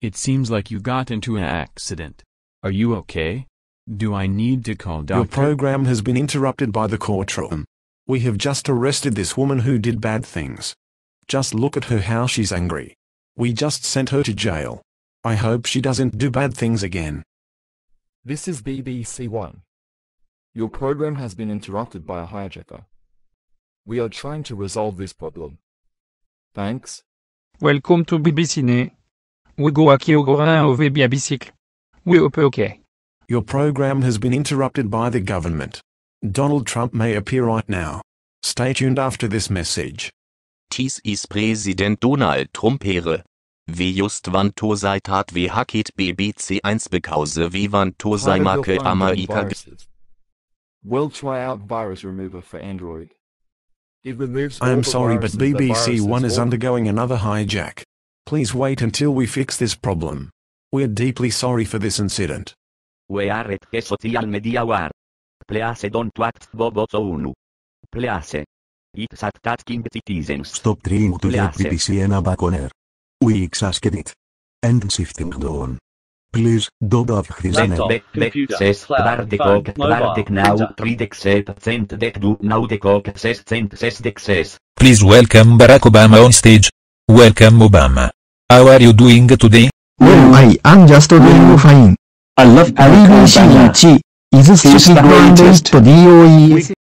It seems like you got into an accident. Are you okay? Do I need to call doctor? Your program has been interrupted by the courtroom. We have just arrested this woman who did bad things. Just look at her how she's angry. We just sent her to jail. I hope she doesn't do bad things again. This is BBC One. Your program has been interrupted by a hijacker. We are trying to resolve this problem. Thanks. Welcome to BBC News. We go a bicycle. We up okay. Your program has been interrupted by the government. Donald Trump may appear right now. Stay tuned after this message. Dies ist Präsident Donald Trump here. Wie just to sei tat wie hacket BBC1 bekause wie to sei make America. We'll try out virus remover for Android. I am sorry but BBC1 is undergoing another hijack. Please wait until we fix this problem. We're deeply sorry for this incident. We are at the social media war. Please don't act Bobo Unu. Please. It's attacking citizens. Stop trying to get PTCN back We exasked it. And shifting down. Please, don't have his name. Ses Bartekog Barteknau Tridexep Cent Dekdu Naudekog Ses Please welcome Barack Obama on stage. Welcome Obama. How are you doing today? Well, I am just doing fine. I love Alibaba. Is the greatest DOE.